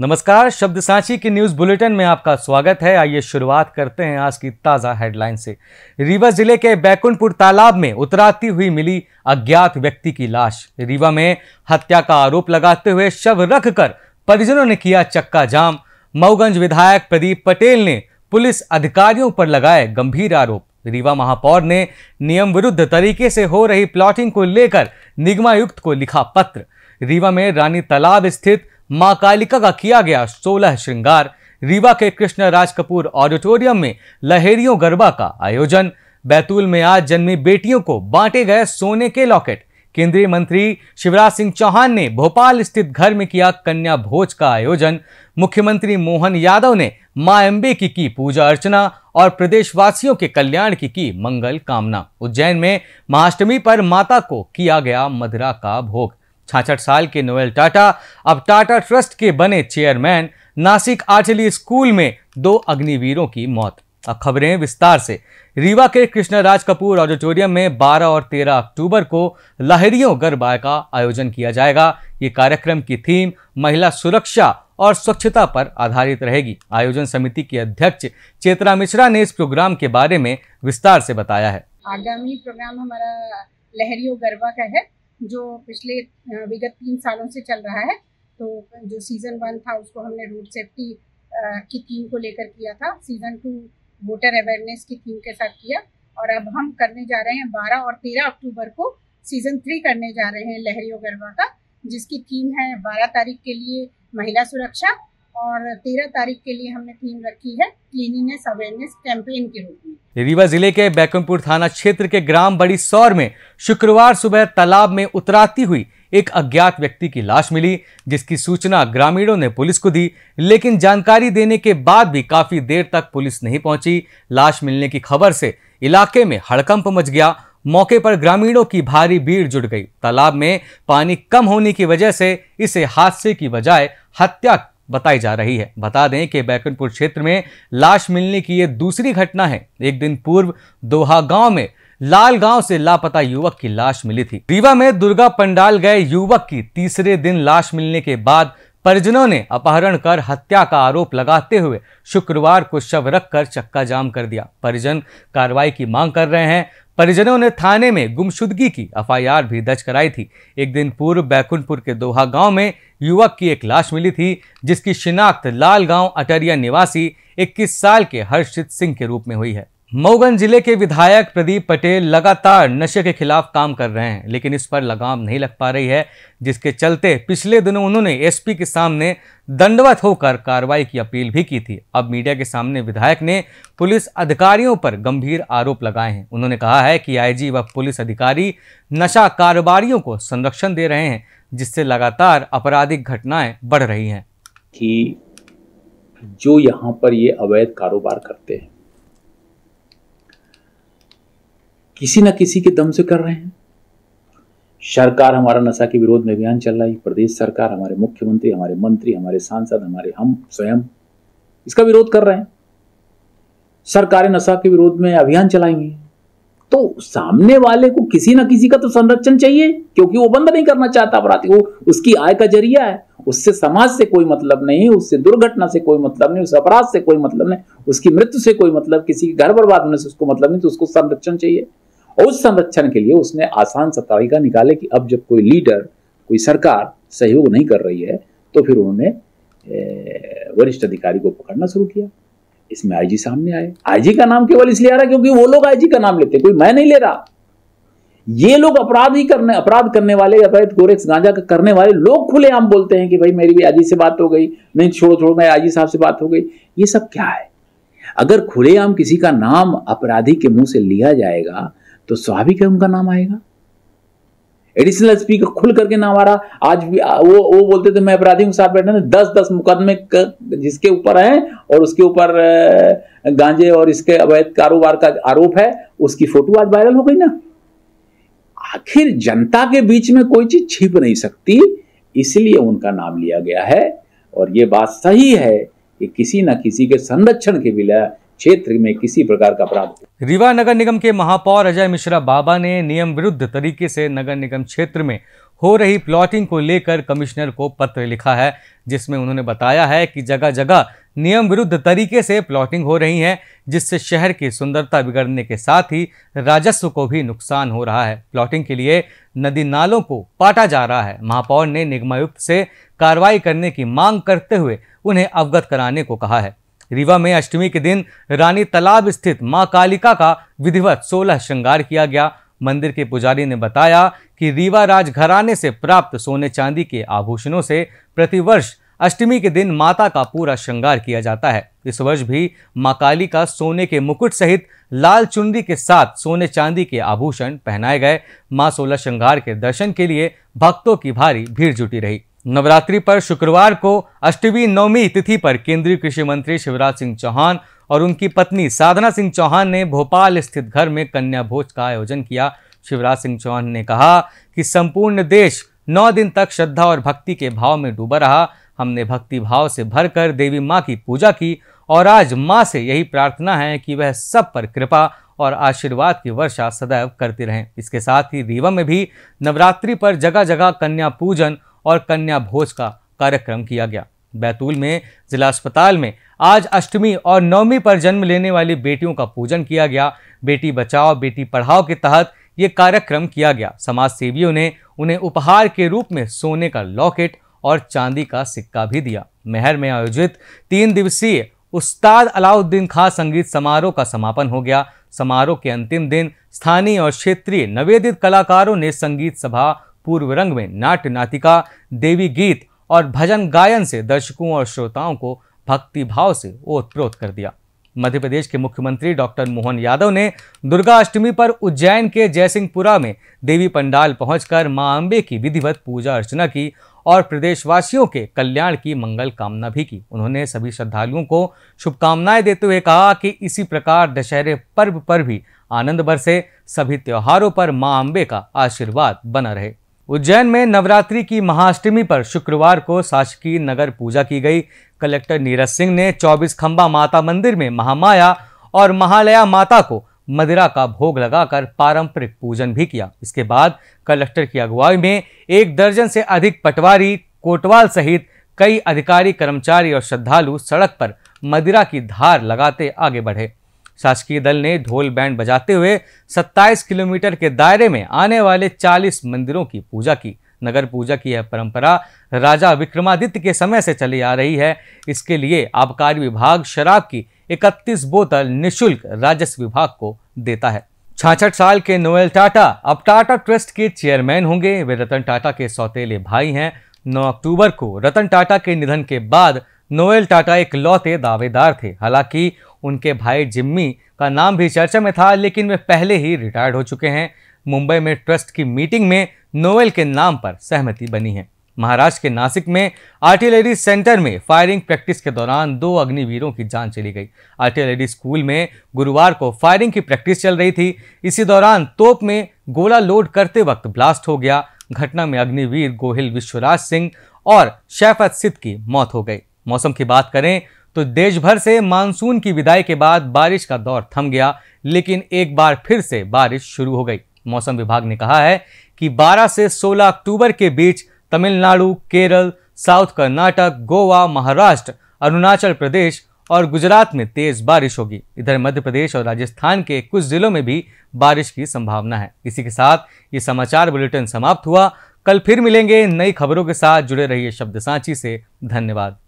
नमस्कार शब्द सांची की न्यूज बुलेटिन में आपका स्वागत है आइए शुरुआत करते हैं आज की ताजा हेडलाइन से रीवा जिले के बैकुंठपुर तालाब में उतराती हुई मिली अज्ञात व्यक्ति की लाश रीवा में हत्या का आरोप लगाते हुए शव रखकर परिजनों ने किया चक्का जाम मऊगंज विधायक प्रदीप पटेल ने पुलिस अधिकारियों पर लगाए गंभीर आरोप रीवा महापौर ने नियम विरुद्ध तरीके से हो रही प्लॉटिंग को लेकर निगमायुक्त को लिखा पत्र रीवा में रानी तालाब स्थित मां कालिका का किया गया सोलह श्रृंगार रीवा के कृष्ण राज कपूर ऑडिटोरियम में लहेरियों गरबा का आयोजन बैतूल में आज जन्मी बेटियों को बांटे गए सोने के लॉकेट केंद्रीय मंत्री शिवराज सिंह चौहान ने भोपाल स्थित घर में किया कन्या भोज का आयोजन मुख्यमंत्री मोहन यादव ने मां अम्बे की की पूजा अर्चना और प्रदेशवासियों के कल्याण की की मंगल कामना उज्जैन में महाअष्टमी पर माता को किया गया मदिरा का भोग छाछठ साल के नोएल टाटा अब टाटा ट्रस्ट के बने चेयरमैन नासिक आर्चली स्कूल में दो अग्निवीरों की मौत अब खबरें विस्तार से रीवा के कृष्णराज कपूर ऑडिटोरियम में 12 और 13 अक्टूबर को लहरियों गरबा का आयोजन किया जाएगा ये कार्यक्रम की थीम महिला सुरक्षा और स्वच्छता पर आधारित रहेगी आयोजन समिति के अध्यक्ष चेतरा मिश्रा ने इस प्रोग्राम के बारे में विस्तार से बताया है आगामी प्रोग्राम हमारा लहरियों गरबा का है जो पिछले विगत तीन सालों से चल रहा है तो जो सीज़न वन था उसको हमने रोड सेफ्टी की थीम को लेकर किया था सीज़न टू वोटर अवेयरनेस की थीम के साथ किया और अब हम करने जा रहे हैं बारह और तेरह अक्टूबर को सीज़न थ्री करने जा रहे हैं लहरियो गरबा का जिसकी थीम है बारह तारीख के लिए महिला सुरक्षा और तेरह तारीख के लिए हमने थीम रखी है क्लीनिनेस अवेयरनेस कैंपेन के रूप में रीवा जिले के बैकुंठपुर थाना क्षेत्र के ग्राम बड़ी सौर में शुक्रवार सुबह तालाब में उतराती हुई एक अज्ञात व्यक्ति की लाश मिली जिसकी सूचना ग्रामीणों ने पुलिस को दी लेकिन जानकारी देने के बाद भी काफी देर तक पुलिस नहीं पहुंची लाश मिलने की खबर से इलाके में हड़कंप मच गया मौके पर ग्रामीणों की भारी भीड़ जुट गई तालाब में पानी कम होने की वजह से इसे हादसे की बजाय हत्या बताई जा रही है बता दें कि बैकुंठपुर क्षेत्र में लाश मिलने की यह दूसरी घटना है एक दिन पूर्व दोहा गांव में लाल गांव से लापता युवक की लाश मिली थी रीवा में दुर्गा पंडाल गए युवक की तीसरे दिन लाश मिलने के बाद परिजनों ने अपहरण कर हत्या का आरोप लगाते हुए शुक्रवार को शव रखकर चक्का जाम कर दिया परिजन कार्रवाई की मांग कर रहे हैं परिजनों ने थाने में गुमशुदगी की एफ भी दर्ज कराई थी एक दिन पूर्व बैकुंठपुर के दोहा गांव में युवक की एक लाश मिली थी जिसकी शिनाख्त लाल गांव अटरिया निवासी 21 साल के हर्षित सिंह के रूप में हुई है मऊगंज जिले के विधायक प्रदीप पटेल लगातार नशे के खिलाफ काम कर रहे हैं लेकिन इस पर लगाम नहीं लग पा रही है जिसके चलते पिछले दिनों उन्होंने एसपी के सामने दंडवत होकर कार्रवाई की अपील भी की थी अब मीडिया के सामने विधायक ने पुलिस अधिकारियों पर गंभीर आरोप लगाए हैं उन्होंने कहा है कि आईजी व पुलिस अधिकारी नशा कारोबारियों को संरक्षण दे रहे हैं जिससे लगातार आपराधिक घटनाएं बढ़ रही हैं कि जो यहाँ पर ये अवैध कारोबार करते हैं किसी ना किसी के दम से कर रहे हैं सरकार हमारा नशा के विरोध में अभियान चल रही प्रदेश सरकार हमारे मुख्यमंत्री हमारे मंत्री हमारे सांसद हमारे हम स्वयं इसका विरोध कर रहे हैं सरकारें नशा के विरोध में अभियान चलाएंगी तो सामने वाले को किसी ना किसी का तो संरक्षण चाहिए क्योंकि वो बंद नहीं करना चाहता अपराधी वो उसकी आय का जरिया है उससे समाज से कोई मतलब नहीं उससे दुर्घटना से कोई मतलब नहीं उस अपराध से कोई मतलब नहीं उसकी मृत्यु से कोई मतलब किसी के घर बर्बाद होने से उसको मतलब नहीं तो उसको संरक्षण चाहिए और उस संरक्षण के लिए उसने आसान सप्ताहिका निकाले कि अब जब कोई लीडर कोई सरकार सहयोग नहीं कर रही है तो फिर उन्होंने वरिष्ठ अधिकारी को पकड़ना शुरू किया इसमें आईजी सामने आए आईजी का नाम केवल इसलिए आ रहा क्योंकि वो लोग आईजी का नाम लेते कोई मैं नहीं ले रहा ये लोग अपराध ही करने अपराध करने वाले अपराध गोरेक्स गांजा का करने वाले लोग खुलेआम बोलते हैं कि भाई मेरी भी आजी से बात हो गई नहीं छोड़ो छोड़ो मैं आजी साहब से बात हो गई ये सब क्या है अगर खुलेआम किसी का नाम अपराधी के मुंह से लिया जाएगा तो स्वाभाविक है उनका नाम आएगा एडिशनल एसपी का खुल करके नाम आ रहा आज भी वो वो बोलते थे मैं अपराधियों के साथ बैठे था दस दस मुकदमे जिसके ऊपर है और उसके ऊपर गांजे और इसके अवैध कारोबार का आरोप है उसकी फोटो आज वायरल हो गई ना आखिर जनता के बीच में कोई चीज छिप नहीं सकती इसलिए उनका नाम लिया गया है और ये बात सही है कि किसी ना किसी के संरक्षण के बिना क्षेत्र में किसी प्रकार का अपराध रीवा नगर निगम के महापौर अजय मिश्रा बाबा ने नियम विरुद्ध तरीके से नगर निगम क्षेत्र में हो रही प्लॉटिंग को लेकर कमिश्नर को पत्र लिखा है जिसमें उन्होंने बताया है कि जगह जगह नियम विरुद्ध तरीके से प्लॉटिंग हो रही है जिससे शहर की सुंदरता बिगड़ने के साथ ही राजस्व को भी नुकसान हो रहा है प्लॉटिंग के लिए नदी नालों को पाटा जा रहा है महापौर ने निगमायुक्त से कार्रवाई करने की मांग करते हुए उन्हें अवगत कराने को कहा है रीवा में अष्टमी के दिन रानी तालाब स्थित मां कालिका का विधिवत सोलह श्रृंगार किया गया मंदिर के पुजारी ने बताया कि रीवा राज घराने से प्राप्त सोने चांदी के आभूषणों से प्रतिवर्ष अष्टमी के दिन माता का पूरा श्रृंगार किया जाता है इस वर्ष भी मां काली का सोने के मुकुट सहित लाल चुनरी के साथ सोने चांदी के आभूषण पहनाए गए मां सोलह श्रृंगार के दर्शन के लिए भक्तों की भारी भीड़ जुटी रही नवरात्रि पर शुक्रवार को अष्टमी नवमी तिथि पर केंद्रीय कृषि मंत्री शिवराज सिंह चौहान और उनकी पत्नी साधना सिंह चौहान ने भोपाल स्थित घर में कन्या भोज का आयोजन किया शिवराज सिंह चौहान ने कहा कि संपूर्ण देश नौ दिन तक श्रद्धा और भक्ति के भाव में डूबा रहा हमने भक्ति भाव से भरकर देवी माँ की पूजा की और आज माँ से यही प्रार्थना है कि वह सब पर कृपा और आशीर्वाद की वर्षा सदैव करते रहें इसके साथ ही रीवा में भी नवरात्रि पर जगह जगह कन्या पूजन और कन्या भोज का कार्यक्रम किया गया बैतूल में जिला अस्पताल में आज अष्टमी और नवमी पर जन्म लेने वाली बेटियों का पूजन किया गया बेटी बचाओ बेटी पढ़ाओ के तहत ये कार्यक्रम किया गया समाज सेवियों ने उन्हें उपहार के रूप में सोने का लॉकेट और चांदी का सिक्का भी दिया मेहर में आयोजित तीन दिवसीय उस्ताद अलाउद्दीन खां संगीत समारोह का समापन हो गया समारोह के अंतिम दिन स्थानीय और क्षेत्रीय नवेदित कलाकारों ने संगीत सभा पूर्व रंग में नाट्य नाटिका देवी गीत और भजन गायन से दर्शकों और श्रोताओं को भक्ति भाव से ओतप्रोत कर दिया मध्य प्रदेश के मुख्यमंत्री डॉक्टर मोहन यादव ने दुर्गा अष्टमी पर उज्जैन के जयसिंहपुरा में देवी पंडाल पहुंचकर मां अम्बे की विधिवत पूजा अर्चना की और प्रदेशवासियों के कल्याण की मंगल कामना भी की उन्होंने सभी श्रद्धालुओं को शुभकामनाएं देते हुए कहा कि इसी प्रकार दशहरे पर्व पर भी आनंद बरसे सभी त्योहारों पर मां अम्बे का आशीर्वाद बना रहे उज्जैन में नवरात्रि की महाअष्टमी पर शुक्रवार को शासकीय नगर पूजा की गई कलेक्टर नीरज सिंह ने 24 खंबा माता मंदिर में महामाया और महालया माता को मदिरा का भोग लगाकर पारंपरिक पूजन भी किया इसके बाद कलेक्टर की अगुवाई में एक दर्जन से अधिक पटवारी कोटवाल सहित कई अधिकारी कर्मचारी और श्रद्धालु सड़क पर मदिरा की धार लगाते आगे बढ़े शासकीय दल ने ढोल बैंड बजाते हुए 27 किलोमीटर के दायरे में आने वाले 40 मंदिरों की पूजा की नगर पूजा की यह परंपरा राजा विक्रमादित्य के समय से चली आ रही है इसके लिए आबकारी विभाग शराब की 31 बोतल निशुल्क राजस्व विभाग को देता है छाछठ साल के नोएल टाटा अब टाटा ट्रस्ट के चेयरमैन होंगे वे रतन टाटा के सौतेले भाई हैं 9 अक्टूबर को रतन टाटा के निधन के बाद नोएल टाटा एक लौते दावेदार थे हालांकि उनके भाई जिम्मी का नाम भी चर्चा में था लेकिन वे पहले ही रिटायर्ड हो चुके हैं मुंबई में ट्रस्ट की मीटिंग में नोएल के नाम पर सहमति बनी है महाराष्ट्र के नासिक में आर्टिलरी सेंटर में फायरिंग प्रैक्टिस के दौरान दो अग्निवीरों की जान चली गई आर्टिलरी स्कूल में गुरुवार को फायरिंग की प्रैक्टिस चल रही थी इसी दौरान तोप में गोला लोड करते वक्त ब्लास्ट हो गया घटना में अग्निवीर गोहिल विश्वराज सिंह और शैफत सिद्ध की मौत हो गई मौसम की बात करें तो देश भर से मानसून की विदाई के बाद बारिश का दौर थम गया लेकिन एक बार फिर से बारिश शुरू हो गई मौसम विभाग ने कहा है कि 12 से 16 अक्टूबर के बीच तमिलनाडु केरल साउथ कर्नाटक गोवा महाराष्ट्र अरुणाचल प्रदेश और गुजरात में तेज बारिश होगी इधर मध्य प्रदेश और राजस्थान के कुछ जिलों में भी बारिश की संभावना है इसी के साथ ये समाचार बुलेटिन समाप्त हुआ कल फिर मिलेंगे नई खबरों के साथ जुड़े रहिए शब्द सांची से धन्यवाद